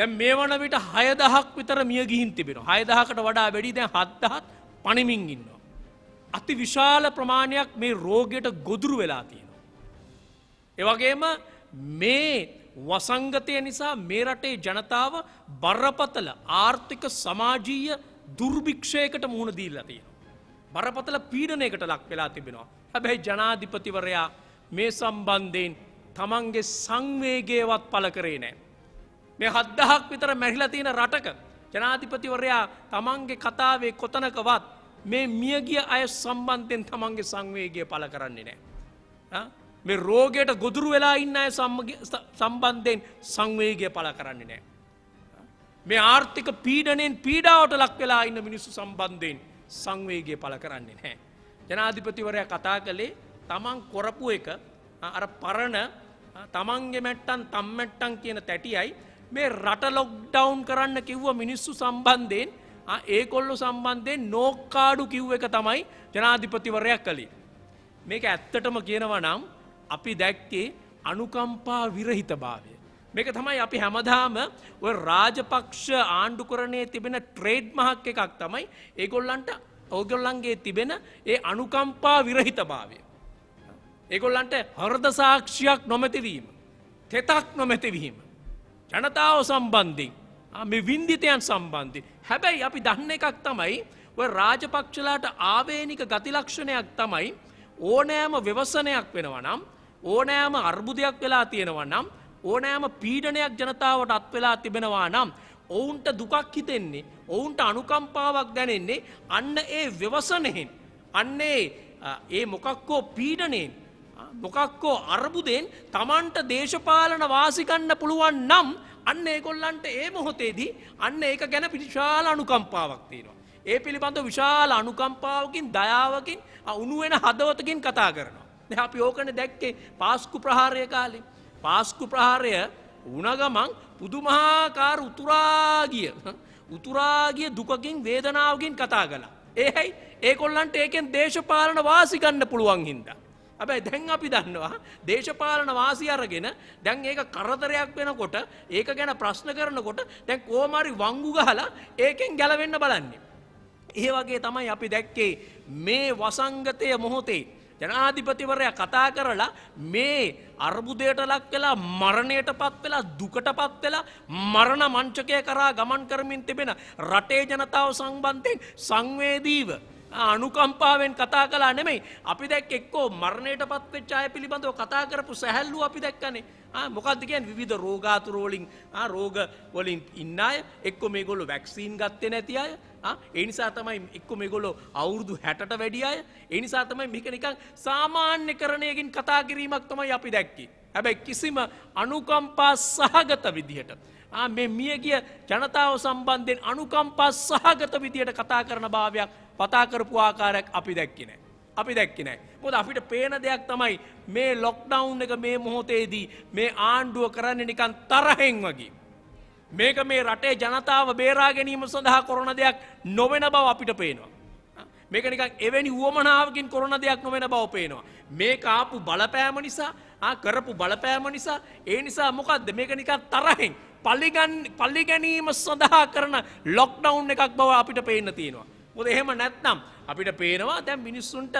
තැන් මේ වන විට හයදහක් විතර මිය ගිහින් තිබෙන හයදහකට වඩා වැඩි දැන් හත්දහත් පණමින් ඉන්නවා. අති විශාල ප්‍රමාණයක් මේ රෝගයට ගොදුරු වෙලා තියෙනවා. එවගේම මේ වසංගතය නිසා මේ රටේ ජනතාව බරපතල ආර්ථික සමාජීය දුර්භික්ෂයකට මුහුණ දීල්ලා තියෙනවා. බරපතල පීඩනයකට ලක් වෙලා තිබෙනවා. හැබැයි ජනාධිපතිවරයා මේ සම්බන්ධයෙන් තමන්ගේ සංවේගේවත් පල කරේ නෑ. මේ හද්දහක් විතර මැහිලා තියෙන රටක ජනාධිපතිවරයා තමන්ගේ කතාවේ කොතනකවත් මේ මියගිය අය සම්බන්ධයෙන් තමන්ගේ සංවේගය පල කරන්නේ නෑ. මේ රෝගයට ගොදුරු වෙලා ඉන්න අය සම්බන්ධයෙන් සංවේගය පල කරන්නේ නෑ. මේ ආර්ථික පීඩනෙන් පීඩාවට ලක් වෙලා ඉන්න මිනිස්සු සම්බන්ධයෙන් සංවේගය පල කරන්නේ නෑ. ජනාධිපතිවරයා කතා කළේ තමන් කොරපු එක අර පරණ තමන්ගේ මැට්ටන් තම්මැට්ටන් කියන තැටියයි මේ රට ලොක්්ඩවුන් කරන්න කිව්ව මිනිස්සු සම්බන්ධයෙන් ඒ කොල්ලො සම්බන්ධයෙන් නෝක්කාඩු කිව් එක තමයි ජනාධිපතිවරයක් කළේ. මේක ඇත්තටම කියනව නම් අපි දැක්කේ අනුකම්පා විරහිත භාවය. මේක තමයි අපි හැමදාම ඔය රාජපක්ෂ ආණ්ඩුකරණය තිබෙන ට්‍රේඩ් මහක් එකක් තමයි ඒගොල්ලන්ට ඕගොල්ලන්ගේ තිබෙන ඒ අනුකම්පා විරහිත භාවය. ඒගොල්ලන්ට හර්ද සාක්ෂියක් නොමැතිවීම. තෙතක් නොමැතිවීම. ජනතාව සම්බන්ධින් මේ වින්දිතයන් සම්බන්ධින්. හැබැයි අපි දන්න එකක් තමයි ඔය රාජපක්ෂලාට ආවේනික ගතිලක්ෂණයක් තමයි ඕනෑම ව්‍යවසනයක් වෙනවා නම් ඕනෑම අර්බුදයක් වෙලා තියෙනවා නම් ඕනෑම පීඩනයක් ජනතාවට අත් වෙලා තිබෙනවා නම් ඔවුන්ට දුකක් හිතෙන්නේ ඔවුන්ට අනුකම්පාවක් දැනෙන්නේ අන්න ඒ ව්‍යවසනයෙන් අන්නේ ඒ මොකක්කෝ පීඩනයෙන් මොකක්කෝ අරබුදෙන් තමන්ට දේශපාලන වාසිකන්න පුළුවන් නම් අන්න ඒකොල්ලන්ට ඒ මොහොතේදී අන්න ඒක ගැන පිටිශාල අනුකම්පාවක් තියෙනවා. ඒ පිළිබඳව විශාල අනුකම්පාවකින් දයාවකින් උනුවෙන හදවතකින් කතා කරනවා. අපි ඕකන දැක්කේ පාස්කු ප්‍රහාරය කාලේ. පාස්කු ප්‍රහාරය උනගමන් පුදුමහාකාර උතුරාගිය උතුරාගිය දුකකින් වේදනාවකින් කතා කලා. ඒහැයි ඒකොල්ලන්ට ඒකෙන් දේශපාලන වාසිකන්න පුළුවන් හින්දා. හැබැයි දැන් අපි දන්නවා දේශපාලන වාසි අරගෙන දැන් ඒක කරදරයක් වෙනකොට ඒක ගැන ප්‍රශ්න කරනකොට දැන් කොහොමරි වංගු ගහලා ඒකෙන් ගැලවෙන්න බලන්නේ. ඒ වගේ තමයි අපි දැක්කේ මේ වසංගතය මොහොතේ ජනාධිපතිවරයා කතා කරලා මේ අර්බුදයට ලක් වෙලා මරණයට පත් වෙලා දුකට පත් වෙලා මරණ මංචකය කරා ගමන් කරමින් තිබෙන රටේ ජනතාව සම්බන්ධයෙන් සංවේදීව අනුකම්පාවෙන් කතා කලා නෙමෙයි අපි දැක් එක්කෝ මරණයට පත්වෙච්ච අය පිළිබඳව කතා කරපු සැහැල්ලුව අපි දැක්කනේ මොකක්ද කියන් විධ රෝගාතුරෝලින් රෝග වලින් ඉන්න අය එක්කො මේගොල්ලො වැක්සීන් ගත්තේ නැති අය එනිසා තමයි එක්කො මේගොලො අවුරුදු හැට වැඩිය අය එනිසා තමයි මිකනිකං සාමාන්‍ය කරණයකින් කතා කිරීමක් තමයි අපි දැක්කි. හැබැයි කිසිම අනුකම්පා සහගත විදිහට. මේ මියගිය ජනතාව සම්බන්ධයෙන් අනුකම්පා සහගත විදියට කතා කරන භාවයක් කතා කරපු ආකාරයක් අපි දැක්කේ නැහැ. අපි දැක්කේ නැහැ. මොකද අපිට පේන දෙයක් තමයි මේ ලොක්ඩවුන් එක මේ මොහොතේදී මේ ආණ්ඩුව කරන්නේ නිකන් තරහෙන් වගේ. මේක මේ රටේ ජනතාව බේරා ගැනීම සඳහා කරන දෙයක් නොවන බව අපිට පේනවා. මේක නිකන් එවැනි වුවමනාවකින් කරන දෙයක් නොවන බව පේනවා. මේ කාපු බලපෑම නිසා කරපු බලපෑම නිසා ඒ නිසා මොකක්ද මේක නිකන් තරහෙන් පල්ලිගන් පල්ලි ගැනීම සඳහා කරන ලොක්ඩවුන් එකක් බව අපිට පේන්න තියෙනවා. මොද එහෙම නැත්නම් අපිට පේනවා දැන් මිනිස්සුන්ට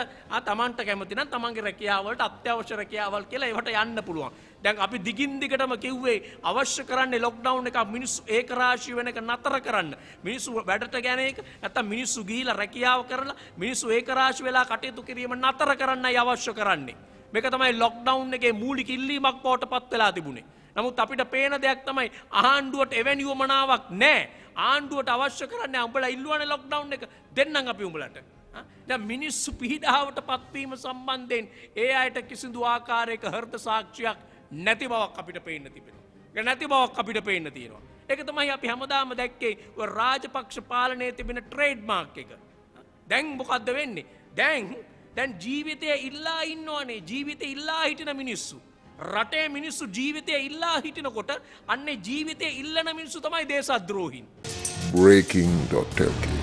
තමන්ට කැමතින තමන්ගේ රැකියාවලට අත්‍යවශ්‍ය රැකියාවල් කියලා ඒවට යන්න පුළුවන්. දැන් අපි දිගින් දිගටම කිව්වේ අවශ්‍ය කරන්නේ ලොක්ඩවුන් එක මිනිස්සු ඒකරාශී වෙන එක නතර කරන්න. මිනිස්සු වැඩට යන එක නැත්තම් මිනිස්සු ගිහිලා රැකියාව කරලා මිනිස්සු ඒකරාශී වෙලා කටයුතු කිරීම නතර කරන්නයි අවශ්‍ය කරන්නේ. මේක තමයි ලොක්ඩවුන් එකේ මූලික ඉල්ලීමක් බවට පත් වෙලා තිබුණේ. නමුත් අපිට පේන දෙයක් තමයි ආණ්ඩුවට එවැනි වමනාවක් නැහැ. ආණ්ඩුවට අවශ්‍ය කරන්න අඹල ඉල්ලුවන ලොක්ඩව් එක දෙන්නම් අපි උඹලට. ද මිනිස්සු පිහිඩාවට පත්වීම සම්බන්ධයෙන් ඒ අයට කිසිදු ආකාරයක හර්ද සාක්ෂියක් නැති බවක් අපිට පේන්න තිබෙන. නැති බවක් අපිට පේන්න තියෙනවා. එක තමයි අපි හැමදාම දැක්කේ රාජපක්ෂ පාලනය තිබෙන ට්‍රේඩ් මාක් එක. දැන් මොකක්ද වෙන්නේ. දැන් දැන් ජීවිතය ඉල්ලා ඉන්නවානේ ජීවිත ඉල්ලා හිටින මිනිස්සු. රටේ මිනිස්සු ජීවිතය ඉල්ලා හිටිනකොට අන්නේ ජීවිතය ඉල්ලන මිනිස්සු තමයි දේශද්‍රෝහින්. breaking.lk